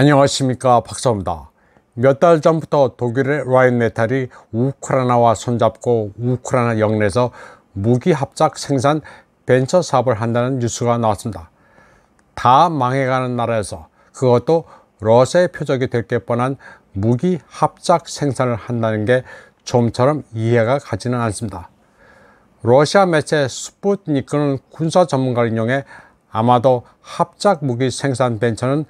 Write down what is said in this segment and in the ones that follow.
안녕하십니까 박사입니다. 몇 달 전부터 독일의 라인메탈이 우크라이나와 손잡고 우크라이나 영내에서 무기 합작 생산 벤처 사업을 한다는 뉴스가 나왔습니다. 다 망해가는 나라에서 그것도 러시아의 표적이 될 게 뻔한 무기 합작 생산을 한다는 게 좀처럼 이해가 가지는 않습니다. 러시아 매체 스푸트니크는 군사 전문가를 이용해 아마도 합작 무기 생산 벤처는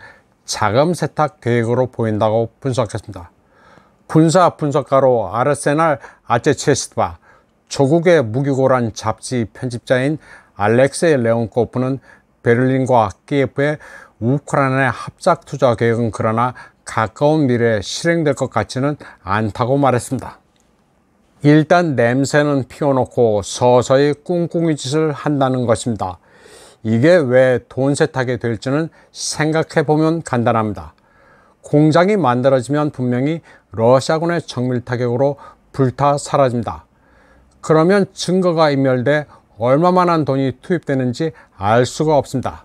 자금 세탁 계획으로 보인다고 분석했습니다. 군사 분석가로 아르세날 아제체스바, 트 조국의 무기고란 잡지 편집자인 알렉세이 레온코프는 베를린과 키예프의 우크라이나의 합작 투자 계획은 그러나 가까운 미래에 실행될 것 같지는 않다고 말했습니다. 일단 냄새는 피워놓고 서서히 꿍꿍이 짓을 한다는 것입니다. 이게 왜돈 세탁이 될지는 생각해 보면 간단합니다. 공장이 만들어지면 분명히 러시아군의 정밀 타격으로 불타 사라집니다. 그러면 증거가 인멸돼 얼마만한 돈이 투입되는지 알 수가 없습니다.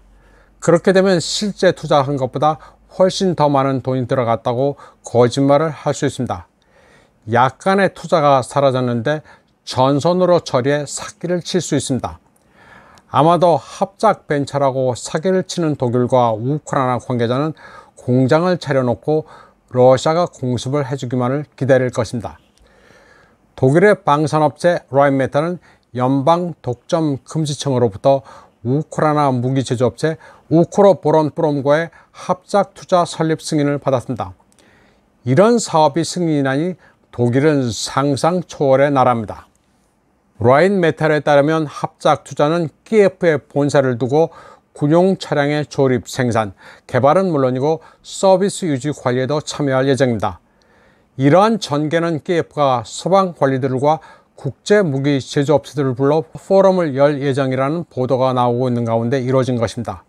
그렇게 되면 실제 투자한 것보다 훨씬 더 많은 돈이 들어갔다고 거짓말을 할 수 있습니다. 약간의 투자가 사라졌는데 전선으로 처리해 삭기를 칠 수 있습니다. 아마도 합작 벤처라고 사기를 치는 독일과 우크라이나 관계자는 공장을 차려놓고 러시아가 공습을 해주기만을 기다릴 것입니다. 독일의 방산업체 라인메탈은 연방 독점 금지청으로부터 우크라이나 무기 제조업체 우크로보론프롬과의 합작 투자 설립 승인을 받았습니다. 이런 사업이 승인이나니 독일은 상상 초월의 나라입니다. 라인 메탈에 따르면 합작 투자는 k f 프에 본사를 두고 군용 차량의 조립, 생산, 개발은 물론이고 서비스 유지 관리에도 참여할 예정입니다. 이러한 전개는 KF가 소방 관리들과 국제 무기 제조업체들을 불러 포럼을 열 예정이라는 보도가 나오고 있는 가운데 이루어진 것입니다.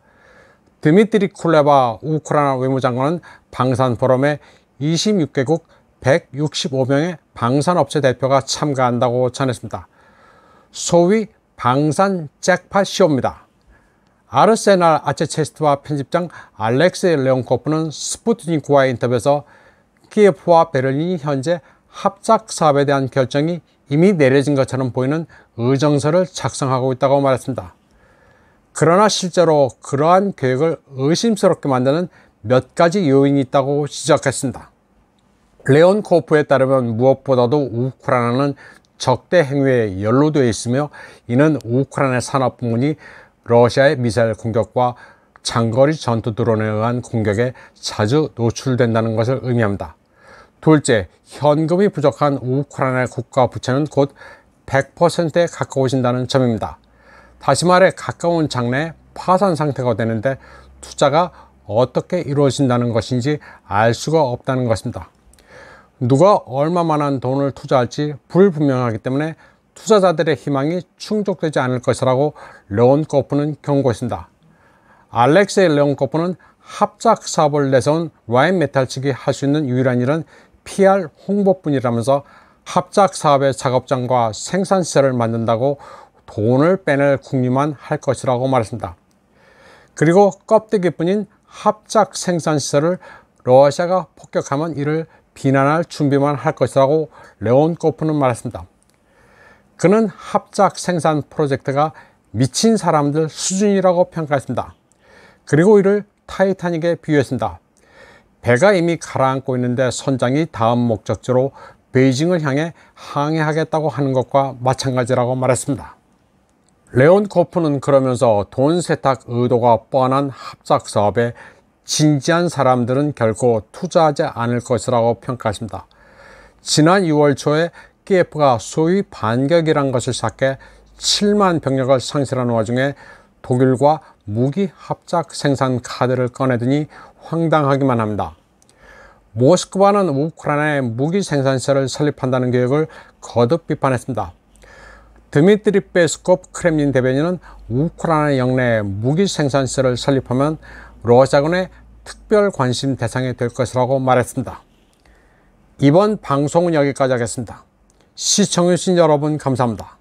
드미트리 쿨레바 우크라이나 외무장관은 방산 포럼에 26개국 165명의 방산업체 대표가 참가한다고 전했습니다. 소위 방산 잭팟쇼입니다. 아르세날 아체체스트와 편집장 알렉세 레온코프는 스푸트니크와 인터뷰에서 키예프와 베를린이 현재 합작 사업에 대한 결정이 이미 내려진 것처럼 보이는 의정서를 작성하고 있다고 말했습니다. 그러나 실제로 그러한 계획을 의심스럽게 만드는 몇 가지 요인이 있다고 지적했습니다. 레온 코프에 따르면 무엇보다도 우크라이나는 적대 행위에 연루되어 있으며 이는 우크라이나 산업부문이 러시아의 미사일 공격과 장거리 전투 드론에 의한 공격에 자주 노출된다는 것을 의미합니다. 둘째, 현금이 부족한 우크라이나 국가 부채는 곧 100%에 가까워진다는 점입니다. 다시 말해 가까운 장래 파산 상태가 되는데 투자가 어떻게 이루어진다는 것인지 알 수가 없다는 것입니다. 누가 얼마만한 돈을 투자할지 불분명하기 때문에 투자자들의 희망이 충족되지 않을 것이라고 레온코프는 경고했습니다. 알렉세이 레온코프는 합작 사업을 내세운 와인 메탈 측이 할 수 있는 유일한 일은 PR 홍보뿐이라면서 합작 사업의 작업장과 생산시설을 만든다고 돈을 빼낼 궁리만 할 것이라고 말했습니다. 그리고 껍데기뿐인 합작 생산시설을 러시아가 폭격하면 이를 비난할 준비만 할 것이라고 레온 코프는 말했습니다. 그는 합작 생산 프로젝트가 미친 사람들 수준이라고 평가했습니다. 그리고 이를 타이타닉에 비유했습니다. 배가 이미 가라앉고 있는데 선장이 다음 목적지로 베이징을 향해 항해하겠다고 하는 것과 마찬가지라고 말했습니다. 레온 코프는 그러면서 돈 세탁 의도가 뻔한 합작 사업에 진지한 사람들은 결코 투자하지 않을 것이라고 평가했습니다. 지난 6월 초에 KF가 소위 반격이란 것을 시작해 7만 병력을 상실하 와중에 독일과 무기 합작 생산 카드를 꺼내더니 황당하기만 합니다. 모스크바는 우크라이나의 무기 생산세를 설립한다는 계획을 거듭 비판했습니다. 드미트리 베스콥 크렘린 대변인은 우크라이나 영내에 무기 생산세를 설립하면 로시아군의 특별 관심 대상이 될 것이라고 말했습니다. 이번 방송은 여기까지 하겠습니다. 시청해주신 여러분 감사합니다.